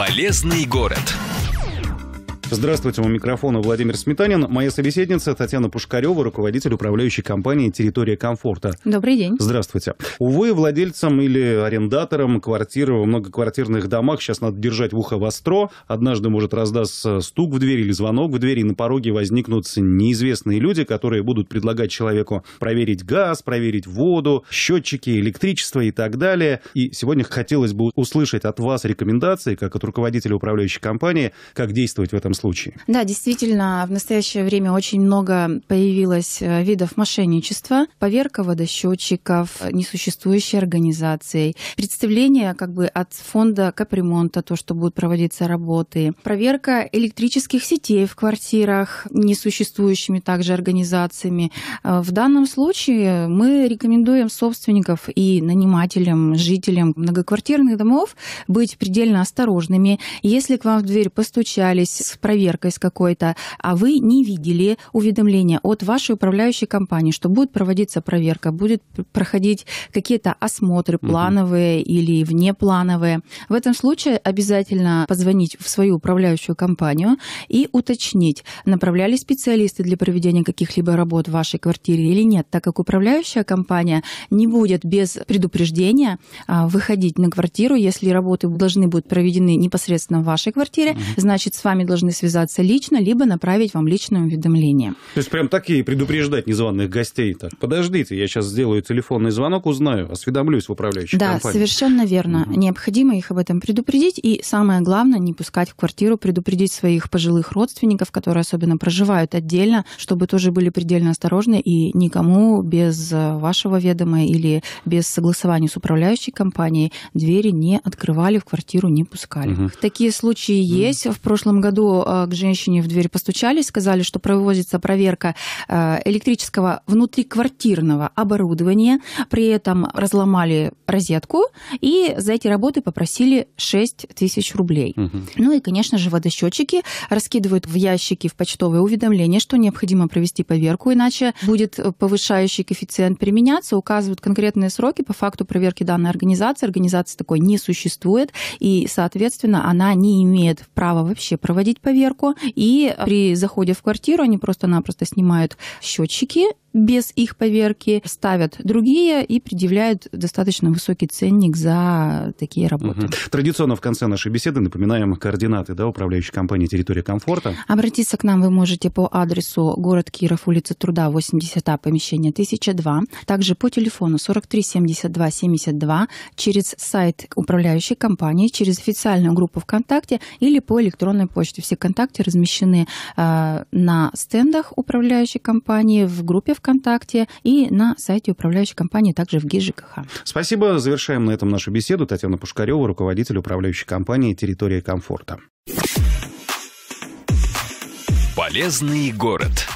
Полезный город. Здравствуйте, у микрофона Владимир Сметанин. Моя собеседница Татьяна Пушкарева, руководитель управляющей компании «Территория комфорта». Добрый день. Здравствуйте. Увы, владельцам или арендаторам квартир в многоквартирных домах сейчас надо держать в ухо востро. Однажды может раздаться стук в дверь или звонок в дверь, и на пороге возникнут неизвестные люди, которые будут предлагать человеку проверить газ, проверить воду, счетчики, электричество и так далее. И сегодня хотелось бы услышать от вас рекомендации, как от руководителя управляющей компании, как действовать в этом случае. Да, действительно, в настоящее время очень много появилось э, видов мошенничества, поверка водосчетчиков, э, несуществующей организацией, представление как бы от фонда капремонта, то, что будут проводиться работы, проверка электрических сетей в квартирах несуществующими также организациями. Э, в данном случае мы рекомендуем собственников и нанимателям, жителям многоквартирных домов быть предельно осторожными. Если к вам в дверь постучались проверкой с какой-то, а вы не видели уведомления от вашей управляющей компании, что будет проводиться проверка, будет проходить какие-то осмотры плановые угу. или внеплановые. В этом случае обязательно позвонить в свою управляющую компанию и уточнить, направляли специалисты для проведения каких-либо работ в вашей квартире или нет, так как управляющая компания не будет без предупреждения а, выходить на квартиру, если работы должны будут проведены непосредственно в вашей квартире, угу. значит, с вами должны связаться лично, либо направить вам личное уведомление. То есть прям такие предупреждать незваных гостей. Так, подождите, я сейчас сделаю телефонный звонок, узнаю, осведомлюсь в управляющей да, компании. Да, совершенно верно. Угу. Необходимо их об этом предупредить. И самое главное, не пускать в квартиру, предупредить своих пожилых родственников, которые особенно проживают отдельно, чтобы тоже были предельно осторожны и никому без э, вашего ведома или без согласования с управляющей компанией двери не открывали, в квартиру не пускали. Угу. Такие случаи угу. есть. В прошлом году э, Э, к женщине в дверь постучались, сказали, что проводится проверка э, электрического внутриквартирного оборудования, при этом разломали розетку и за эти работы попросили 6 тысяч рублей. Угу. Ну и, конечно же, водосчетчики раскидывают в ящики, в почтовые уведомления, что необходимо провести поверку, иначе будет повышающий коэффициент применяться, указывают конкретные сроки по факту проверки данной организации. Организации такой не существует, и, соответственно, она не имеет права вообще проводить проверку, и при заходе в квартиру они просто-напросто снимают счетчики без их поверки, ставят другие и предъявляют достаточно высокий ценник за такие работы. Угу. Традиционно в конце нашей беседы напоминаем координаты да, управляющей компании «Территория комфорта». Обратиться к нам вы можете по адресу город Киров, улица Труда, 80А, помещение 1002. Также по телефону 43 72 72 через сайт управляющей компании, через официальную группу ВКонтакте или по электронной почте. Все контакты размещены э, на стендах управляющей компании в группе в ВКонтакте и на сайте управляющей компании, также в ГИЖКХ. Спасибо. Завершаем на этом нашу беседу. Татьяна Пушкарева, руководитель управляющей компании «Территория комфорта». Полезный город.